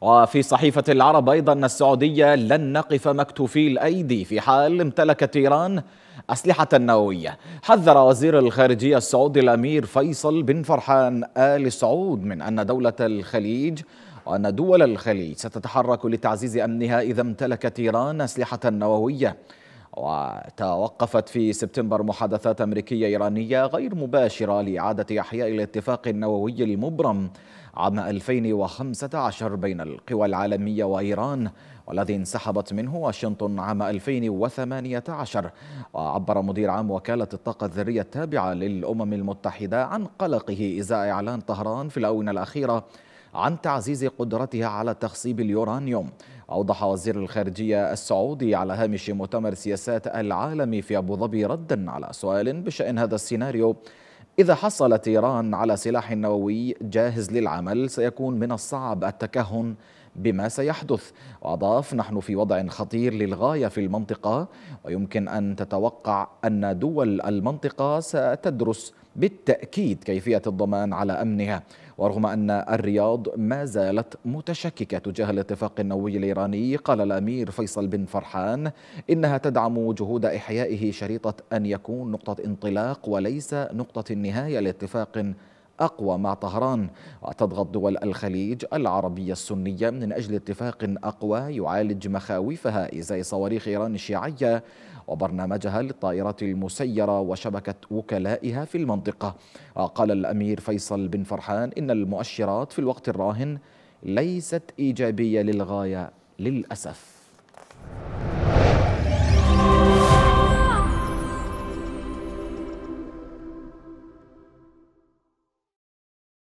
وفي صحيفة العرب أيضا السعودية لن نقف مكتوفي الأيدي في حال امتلكت إيران أسلحة نووية حذر وزير الخارجية السعودي الأمير فيصل بن فرحان آل سعود من أن دولة الخليج وأن دول الخليج ستتحرك لتعزيز أمنها إذا امتلكت إيران أسلحة نووية وتوقفت في سبتمبر محادثات أمريكية إيرانية غير مباشرة لإعادة إحياء الاتفاق النووي المبرم عام 2015 بين القوى العالمية وإيران والذي انسحبت منه واشنطن عام 2018 وعبر مدير عام وكالة الطاقة الذرية التابعة للأمم المتحدة عن قلقه إزاء إعلان طهران في الآونة الأخيرة عن تعزيز قدرتها على تخصيب اليورانيوم أوضح وزير الخارجية السعودي على هامش مؤتمر سياسات العالمي في أبو ظبي ردا على سؤال بشأن هذا السيناريو إذا حصلت إيران على سلاح نووي جاهز للعمل سيكون من الصعب التكهن بما سيحدث وأضاف نحن في وضع خطير للغاية في المنطقة ويمكن أن تتوقع أن دول المنطقة ستدرس بالتأكيد كيفية الضمان على أمنها ورغم أن الرياض ما زالت متشككة تجاه الاتفاق النووي الإيراني قال الأمير فيصل بن فرحان إنها تدعم جهود إحيائه شريطة أن يكون نقطة انطلاق وليس نقطة النهاية لاتفاق أقوى مع طهران وتضغط دول الخليج العربية السنية من أجل اتفاق أقوى يعالج مخاوفها إزاء صواريخ إيران الشيعية وبرنامجها للطائرات المسيرة وشبكة وكلائها في المنطقة قال الأمير فيصل بن فرحان إن المؤشرات في الوقت الراهن ليست إيجابية للغاية للأسف